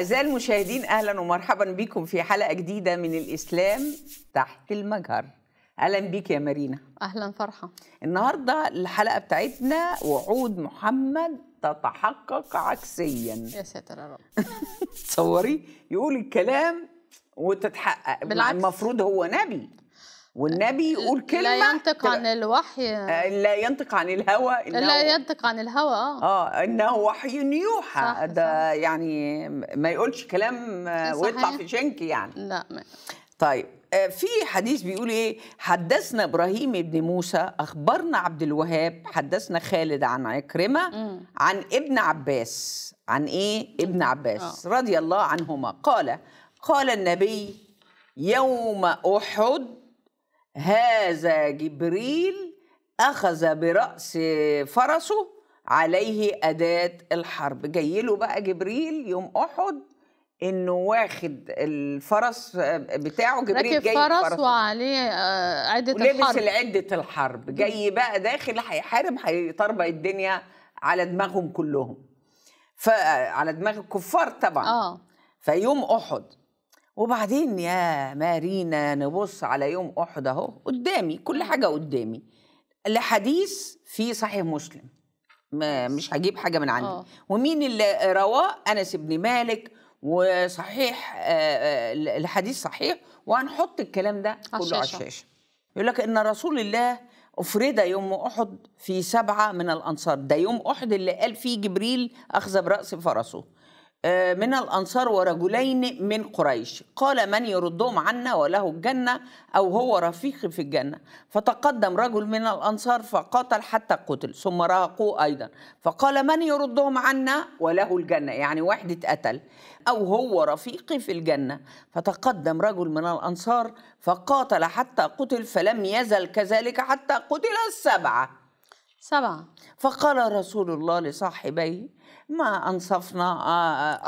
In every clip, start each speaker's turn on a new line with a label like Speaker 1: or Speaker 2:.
Speaker 1: أعزائي المشاهدين أهلا ومرحبا بكم في حلقة جديدة من الإسلام تحت المجهر أهلا بيك يا مارينا
Speaker 2: أهلا فرحة
Speaker 1: النهاردة الحلقة بتاعتنا وعود محمد تتحقق عكسيا يا ساتر يا رب تصوري يقول الكلام وتتحقق بالعكس المفروض هو نبي آه، والنبي يقول كلمه لا ينطق عن
Speaker 2: الوحي
Speaker 1: آه، لا ينطق عن الهوى لا
Speaker 2: ينطق عن الهوى اه
Speaker 1: اه انه وحي يوحى ده يعني ما يقولش كلام إيه، ويطلع في شنك يعني لا ما. طيب آه، في حديث بيقول ايه حدثنا ابراهيم ابن موسى اخبرنا عبد الوهاب حدثنا خالد عن عكرمه عن ابن عباس عن ايه ابن عباس رضي الله عنهما قال قال النبي يوم احد هذا جبريل أخذ برأس فرسه عليه أداة الحرب جاي له بقى جبريل يوم أحد انه واخد الفرس بتاعه جبريل جاي فرس فرسه.
Speaker 2: وعليه عده الحرب ولبس العده
Speaker 1: الحرب جاي بقى داخل هيحارب هيطربق الدنيا على دماغهم كلهم فعلى دماغ الكفار طبعا اه فيوم احد وبعدين يا مارينا نبص على يوم احد اهو قدامي كل حاجه قدامي لحديث في صحيح مسلم ما مش هجيب حاجه من عندي أوه. ومين اللي رواه انس بن مالك وصحيح آه، آه، الحديث صحيح وهنحط الكلام ده كله على الشاشه يقول لك ان رسول الله أفرد يوم أحد في سبعة من الأنصار ده يوم أحد اللي قال فيه جبريل أخذ برأس فرسه آه، من الأنصار ورجلين من قريش قال من يردهم عنا وله الجنة أو هو رفيقي في الجنة فتقدم رجل من الأنصار فقاتل حتى قتل ثم راقوه أيضا فقال من يردهم عنا وله الجنة يعني واحد اتقتل أو هو رفيقي في الجنة فتقدم رجل من الأنصار فقاتل حتى قتل فلم يزل كذلك حتى قتل السبعة سبعة فقال رسول الله لصاحبيه ما أنصفنا آه،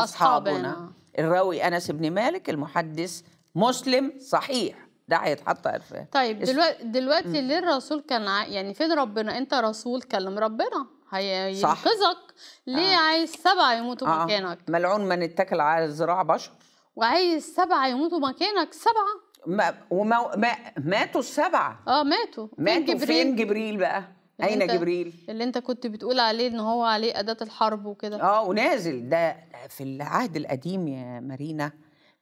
Speaker 1: آه، أصحابنا, أصحابنا. الراوي أنس بن مالك المحدث مسلم صحيح ده هيتحط عرفان طيب دلوقتي
Speaker 2: دلوقتي ليه الرسول كان يعني فين ربنا انت رسول كلم ربنا هينقذك آه. ليه آه. عايز سبعه يموتوا آه. مكانك
Speaker 1: ملعون من اتكل على الزراعه بشر
Speaker 2: وعايز سبعه يموتوا مكانك سبعه
Speaker 1: ما وما ما ماتوا السبعه
Speaker 2: اه ماتوا ماتوا فين جبريل, فين جبريل
Speaker 1: بقى اين جبريل
Speaker 2: اللي انت كنت بتقول عليه ان هو عليه اداه الحرب وكده اه ونازل
Speaker 1: ده في العهد القديم يا مارينا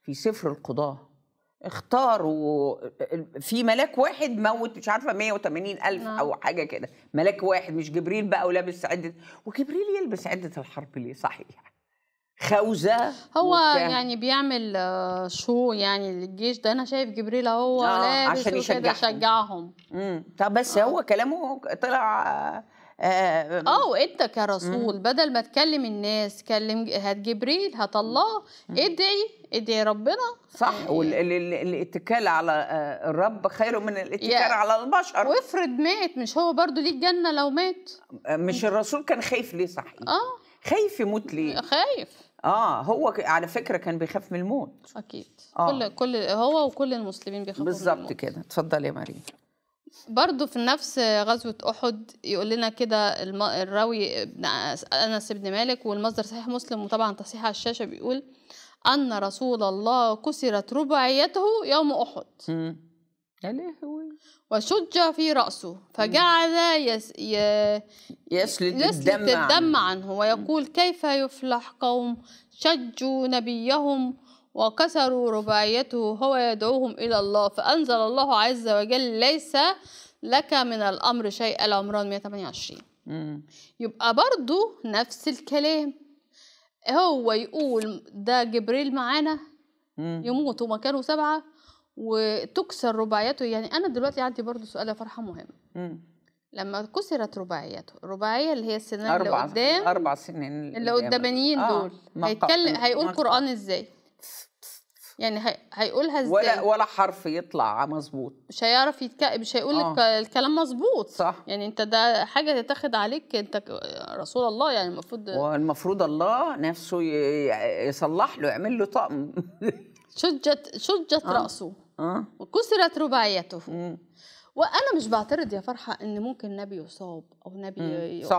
Speaker 1: في سفر القضاه اختاروا في ملاك واحد موت مش عارفه 180 الف نعم. او حاجه كده ملاك واحد مش جبريل بقى ولابس عده وجبريل يلبس عده الحرب ليه صحيح خوزه هو وبتاع. يعني
Speaker 2: بيعمل آه، شو يعني للجيش ده انا شايف جبريل اهو آه لابس عشان يشجعهم يشجعهم
Speaker 1: طب بس آه. هو كلامه طلع اه,
Speaker 2: آه انت آه، كرسول مم. بدل ما تكلم الناس كلم هات جبريل هات الله ادعي ادعي ربنا صح آه
Speaker 1: والاتكال على آه، الرب خير من الاتكال على البشر وافرض
Speaker 2: مات مش هو برضو ليه الجنه لو مات
Speaker 1: مش الرسول كان خايف ليه صحيح اه خايف يموت ليه خايف اه هو على فكره كان بيخاف من الموت اكيد آه. كل
Speaker 2: كل هو وكل المسلمين بيخافوا من الموت بالظبط
Speaker 1: كده اتفضلي يا مريم
Speaker 2: برضه في نفس غزوة أحد يقول لنا كده الراوي أنس بن مالك والمصدر صحيح مسلم وطبعا تصحيح على الشاشة بيقول أن رسول الله كسرت رباعيته يوم أحد م. يا وشج في رأسه فجعل يس ي...
Speaker 1: يسلت, يسلت الدم
Speaker 2: عنه ويقول كيف يفلح قوم شجوا نبيهم وكسروا رباعيته هو يدعوهم إلى الله فأنزل الله عز وجل ليس لك من الأمر شيء العمران 128 مم. يبقى برضو نفس الكلام هو يقول ده جبريل معانا يموتوا مكانه سبعة وتكسر رباعيته يعني انا دلوقتي عندي برضو سؤال يا فرحه مهم مم. لما كسرت رباعيته الرباعيه اللي هي السنين اللي قدام
Speaker 1: اربع سنين اللي قدامانيين آه. دول هيتكلم هيقول مقا. قران
Speaker 2: ازاي يعني هي... هيقولها ازاي ولا
Speaker 1: ولا حرف يطلع مظبوط
Speaker 2: مش هيعرف يتك... مش هيقول لك آه. الكلام مظبوط صح يعني انت ده حاجه تتاخد عليك انت رسول الله يعني المفروض
Speaker 1: والمفروض الله نفسه ي... يصلح له يعمل له طقم شجت
Speaker 2: شجت آه. راسه وكسرت رباعيته وانا مش بعترض يا فرحه ان ممكن نبي يصاب او نبي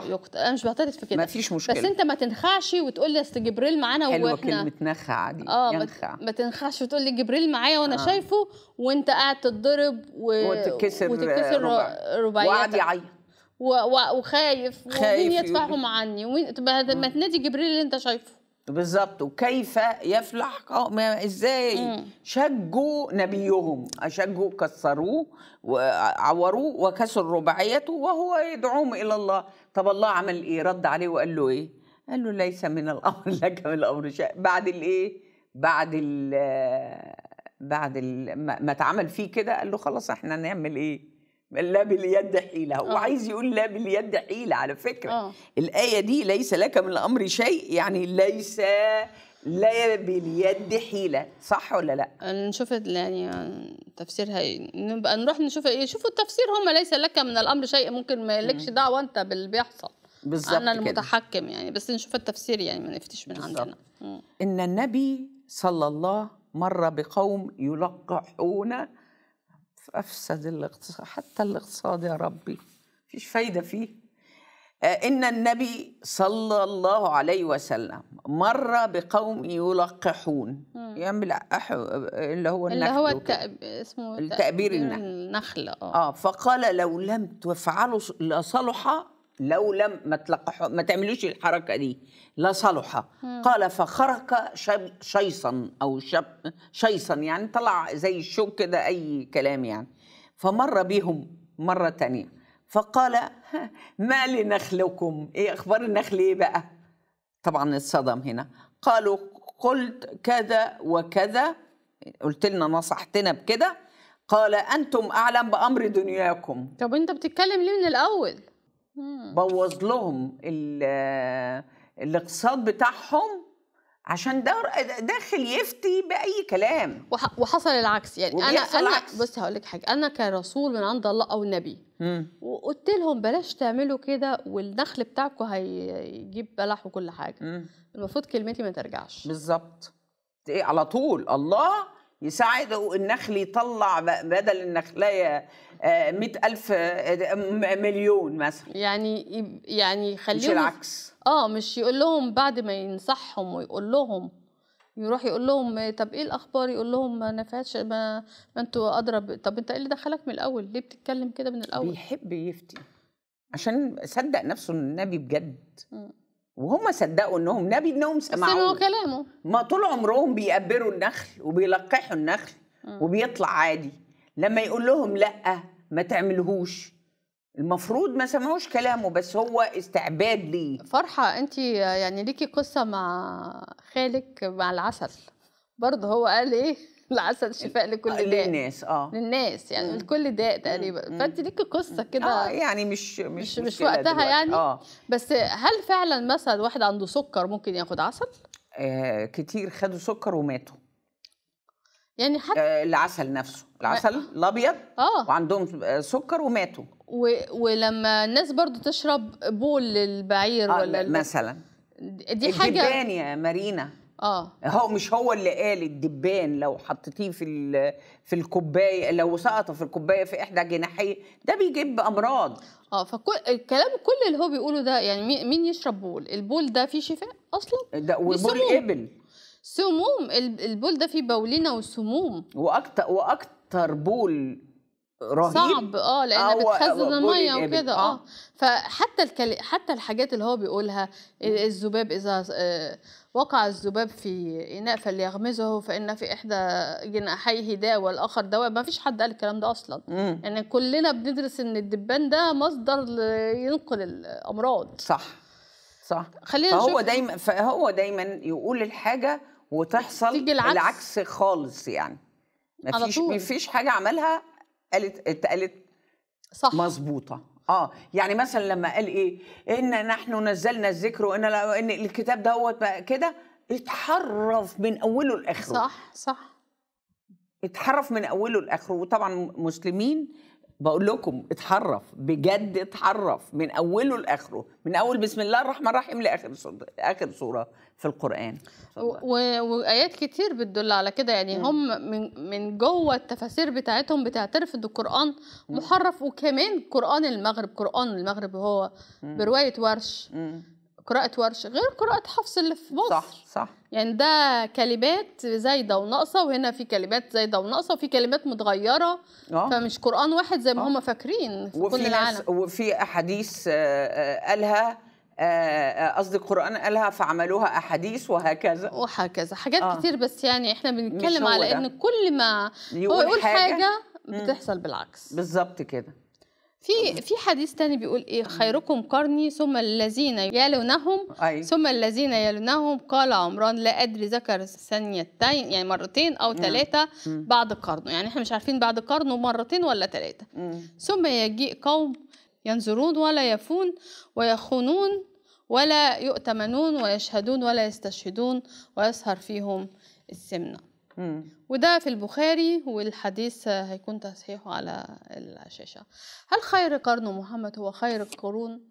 Speaker 2: يقتل انا مش بعترض في كده مفيش مشكله بس انت ما تنخعش وتقول لي اصل جبريل معانا واحنا كلمه نخع دي اه ينخع. ما تنخعش وتقول لي جبريل معايا وانا آه. شايفه وانت قاعد تتضرب و... وتتكسر وتتكسر رباعيته وقعد يعيط و... و... وخايف خايف ومين يدفعهم عني ومين ما تنادي جبريل اللي انت شايفه
Speaker 1: بالظبط وكيف يفلح قوم ازاي مم. شجوا نبيهم اشجوا كسروه وعوروه وكسر رباعيته وهو يدعوهم الى الله طب الله عمل ايه رد عليه وقال له ايه قال له ليس من الامر لك من الامر شيء بعد الايه بعد ال بعد الـ ما اتعمل فيه كده قال له خلاص احنا نعمل ايه لا باليد حيلة وعايز آه. يقول لا باليد حيلة على فكرة آه. الآية دي ليس لك من الأمر شيء
Speaker 2: يعني ليس لا باليد حيلة صح ولا لا نشوف يعني تفسيرها نبقى نروح نشوف ايه شوفوا التفسير هم ليس لك من الأمر شيء ممكن ما لكش دعوة أنت باللي بيحصل بالظبط أنا المتحكم كده. يعني بس نشوف التفسير يعني ما نفتش من بالزبط. عندنا م.
Speaker 1: إن النبي صلى الله مر بقوم يلقحون افسد الاقتصاد حتى الاقتصاد يا ربي مفيش فايده فيه آه، ان النبي صلى الله عليه وسلم مر بقوم يلقحون يعمل اللي هو اللي هو التأب...
Speaker 2: اسمه التأبير النخل, النخل
Speaker 1: آه. اه فقال لو لم تفعلوا لصلح لو لم ما تلقحوا ما تعملوش الحركه دي لا لصلح قال فخرق شيصا او شب شيصا يعني طلع زي الشوك كده اي كلام يعني فمر بهم مره تانية فقال ما لنخلكم ايه اخبار النخل ايه بقى طبعا اتصدم هنا قالوا قلت كذا وكذا قلت لنا نصحتنا بكده قال انتم اعلم بامر دنياكم طب انت بتتكلم
Speaker 2: ليه من الاول
Speaker 1: بوظ لهم الاقتصاد بتاعهم عشان داخل يفتي باي كلام وحصل
Speaker 2: العكس يعني انا انا بص هقول لك حاجه انا كرسول من عند الله او نبي وقلت لهم بلاش تعملوا كده والدخل بتاعكم هيجيب بلح وكل حاجه المفروض كلمتي ما ترجعش بالظبط
Speaker 1: ايه على طول الله يساعدوا النخل يطلع بدل النخلية آه، مئة ألف آه، مليون مثلا
Speaker 2: يعني يعني يخليهم مش العكس اه مش يقول لهم بعد ما ينصحهم ويقول لهم يروح يقول لهم طب ايه الاخبار يقول لهم ما نفعتش ما, ما انتوا اضرب طب انت ايه اللي دخلك من الاول ليه بتتكلم كده من الاول بيحب
Speaker 1: يفتي عشان صدق نفسه ان النبي بجد م. وهم صدقوا انهم نبي انهم سمعوا سمعوا كلامه ما طول عمرهم بيقبروا النخل وبيلقحوا النخل وبيطلع عادي لما يقول لهم لا ما تعملهوش المفروض ما سمعوش كلامه بس هو استعباد ليه
Speaker 2: فرحه انت يعني ليكي قصه مع خالك مع العسل برضه هو قال ايه العسل شفاء لكل آه، داء للناس اه للناس يعني لكل داء تقريبا فانت ليكي قصه كده اه يعني
Speaker 1: مش مش مش, وقتها يعني آه.
Speaker 2: بس هل فعلا مثلا واحد عنده سكر ممكن ياخد عسل؟
Speaker 1: آه كتير خدوا سكر وماتوا يعني حتى آه العسل نفسه العسل ما... آه. الابيض آه. وعندهم آه، سكر وماتوا
Speaker 2: و... ولما الناس برضو تشرب بول للبعير آه ولا مثلا دي حاجه الجبان يا مارينا اه
Speaker 1: هو مش هو اللي قال الدبان لو حطيتيه في في الكوبايه لو سقط في الكوبايه في احدى جناحيه ده بيجيب امراض
Speaker 2: اه فكل الكلام كل اللي هو بيقوله ده يعني مين يشرب بول البول ده فيه شفاء اصلا ده وبول ابل سموم البول ده فيه بولينا وسموم
Speaker 1: واكتر واكتر بول رهيب صعب اه لان بتخزن الميه وكده آه. اه
Speaker 2: فحتى الكل... حتى الحاجات اللي هو بيقولها الذباب اذا آه، وقع الذباب في اناء فليغمزه فان في احدى جناحيه داء والاخر دواء ما فيش حد قال الكلام ده اصلا مم. يعني كلنا بندرس ان الدبان ده مصدر ينقل الامراض
Speaker 1: صح صح خلينا فهو نشوف. دايما فهو دايما يقول الحاجه وتحصل العكس. العكس خالص يعني مفيش مفيش حاجه عملها قالت اتقالت صح مظبوطه اه يعني مثلا لما قال ايه ان نحن نزلنا الذكر وان ان الكتاب دوت كده اتحرف من اوله لاخره صح صح اتحرف من اوله لاخره وطبعا مسلمين بقول لكم اتحرف بجد اتحرف من اوله لاخره من اول بسم الله الرحمن الرحيم لاخر سوره اخر سوره في القران
Speaker 2: وايات كتير بتدل على كده يعني م. هم من من جوه التفاسير بتاعتهم بتعترف ان القران محرف وكمان قران المغرب قران المغرب هو بروايه ورش م. قراءة ورش غير قراءة حفص اللي في مصر صح صح يعني ده كلمات زايدة وناقصة وهنا في كلمات زايدة وناقصة وفي كلمات متغيرة أوه. فمش قرآن واحد زي ما آه. هم فاكرين في وفي كل العالم
Speaker 1: وفي أحاديث آه، آه، قالها قصدي القرآن قالها فعملوها
Speaker 2: أحاديث وهكذا وهكذا حاجات آه. كتير بس يعني احنا بنتكلم على ده. إن كل ما يقول هو يقول حاجة, حاجة بتحصل بالعكس
Speaker 1: بالظبط كده
Speaker 2: في في حديث تاني بيقول ايه خيركم قرني ثم الذين يلونهم ثم الذين يلونهم قال عمران لا ادري ذكر ثانيتين يعني مرتين او ثلاثه بعد قرنه يعني احنا مش عارفين بعد قرنه مرتين ولا ثلاثه ثم يجيء قوم ينظرون ولا يفون ويخونون ولا يؤتمنون ويشهدون ولا يستشهدون ويسهر فيهم السمنه وده في البخاري والحديث هيكون تصحيحه على الشاشة هل خير قرن محمد هو خير القرون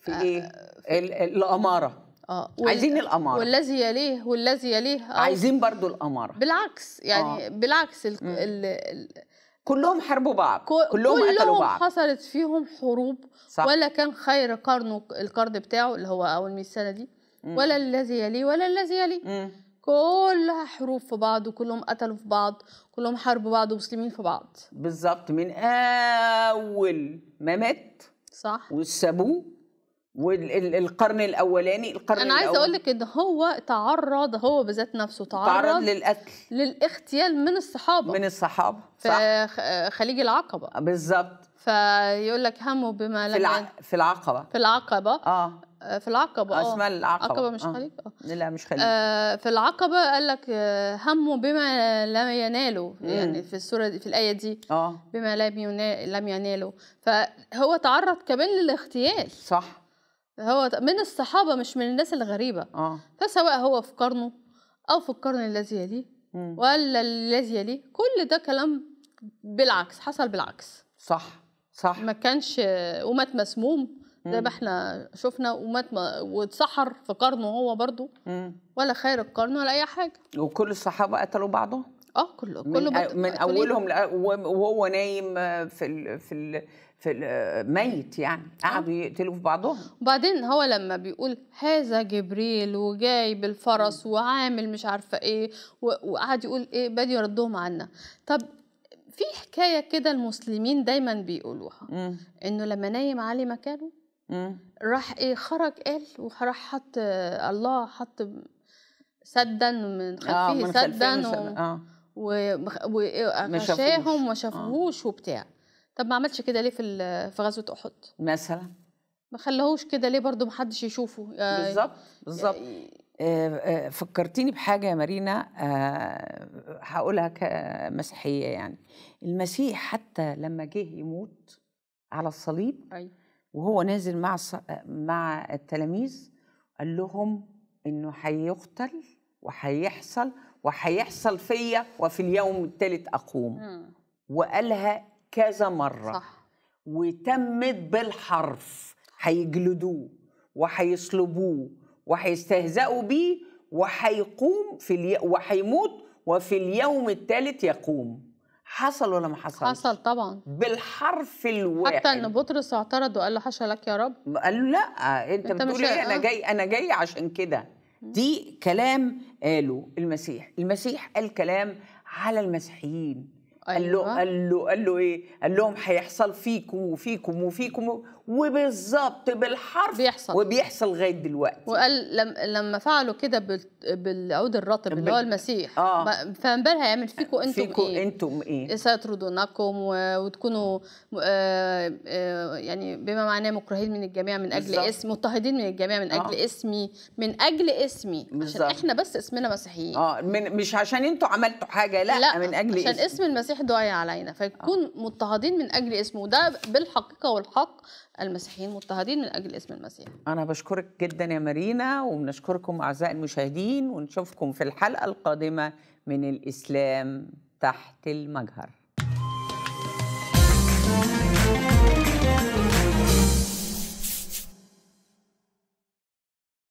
Speaker 1: في آه، ايه آه الأمارة آه. عايزين الأمارة والذي
Speaker 2: يليه والذي يليه آه. عايزين
Speaker 1: برضو الأمارة
Speaker 2: بالعكس يعني آه. بالعكس الـ الـ الـ
Speaker 1: كلهم حاربوا بعض كلهم, كلهم قتلوا بعض
Speaker 2: حصلت فيهم حروب صح. ولا كان خير قرنه القرن بتاعه اللي هو أول 100 سنة دي مم. ولا الذي يليه ولا الذي يليه كلها حروب في بعض وكلهم قتلوا في بعض كلهم حاربوا بعض ومسلمين في بعض
Speaker 1: بالظبط من اول ما مات صح والسابوه والقرن الاولاني القرن انا عايزه اقول
Speaker 2: لك ان هو تعرض هو بذات نفسه تعرض, تعرض للقتل للاغتيال من الصحابه من الصحابه صح في خليج العقبه بالظبط فيقول لك همه بما لم في, الع...
Speaker 1: في العقبه
Speaker 2: في العقبه اه آه، في العقبه آه،, اه اسمها العقبه عقبه مش آه. خليفة آه. لا مش خليفة آه في العقبه قال لك همه بما لم يناله يعني في السوره دي في الايه دي اه بما لم لم يناله فهو تعرض كمان للاغتيال صح هو من الصحابه مش من الناس الغريبه اه فسواء هو في قرنه او في القرن الذي يليه ولا الذي يليه كل ده كلام بالعكس حصل بالعكس صح صح ما كانش ومات مسموم زي ما احنا شفنا ومات واتسحر في قرنه هو برضه ولا خير القرن ولا اي حاجه
Speaker 1: وكل الصحابه قتلوا بعضهم
Speaker 2: اه كله كله من, بط... من اولهم
Speaker 1: وهو نايم في الـ في الـ في ميت يعني آه. قعدوا يقتلوا في بعضهم
Speaker 2: وبعدين هو لما بيقول هذا جبريل وجاي بالفرس وعامل مش عارفه ايه وقعد يقول ايه بدي يردهم عنا طب في حكايه كده المسلمين دايما بيقولوها انه لما نايم علي مكانه راح ايه خرج قال وراح حط الله حط سدا من آه، خلفه آه سدا آه. وغشاهم ما شافوهوش آه. وبتاع طب ما عملش كده ليه في في غزوه احد مثلا ما خلاهوش كده ليه برضو محدش يشوفه آه، بالظبط
Speaker 1: بالظبط آه، فكرتيني بحاجه يا مارينا هقولها كمسيحيه يعني المسيح حتى لما جه يموت على الصليب أيوة. وهو نازل مع مع التلاميذ قال لهم انه هيقتل وهيحصل وهيحصل فيا وفي اليوم الثالث اقوم م. وقالها كذا مره صح. وتمت بالحرف هيجلدوه وهيصلبوه وهيستهزئوا بيه وهيقوم في وهيموت وفي اليوم الثالث يقوم حصل ولا ما حصلش؟ حصل طبعا بالحرف الواحد حتى
Speaker 2: ان بطرس اعترض وقال له حاشا لك يا رب
Speaker 1: قال له لا انت, انت بتقول ايه انا آه. جاي انا جاي عشان كده دي كلام قاله المسيح المسيح قال كلام على المسيحيين قال له أيوه. قال له قال له ايه قال لهم هيحصل فيكم وفيكم وفيكم وبالظبط بالحرف بيحصل وبيحصل لغايه دلوقتي
Speaker 2: وقال لما فعلوا كده بالعود الرطب بال... اللي هو المسيح آه. فامبارح هيعمل فيكم انتم فيكم ايه
Speaker 1: انتم ايه
Speaker 2: سيطردونكم وتكونوا آه آه يعني بما معناه مكرهين من الجميع من اجل بالزبط. اسم مضطهدين من الجميع من اجل آه. اسمي من اجل اسمي بالزبط. عشان احنا بس اسمنا مسيحيين
Speaker 1: اه من مش عشان انتم عملتوا حاجه لا, لا من اجل عشان اسم, اسم
Speaker 2: المسيح المسيح دعي علينا فيكون آه. مضطهدين من اجل اسمه وده بالحقيقه والحق المسيحيين مضطهدين من اجل اسم المسيح
Speaker 1: انا بشكرك جدا يا مارينا وبنشكركم اعزائي المشاهدين ونشوفكم في الحلقه القادمه من الاسلام تحت المجهر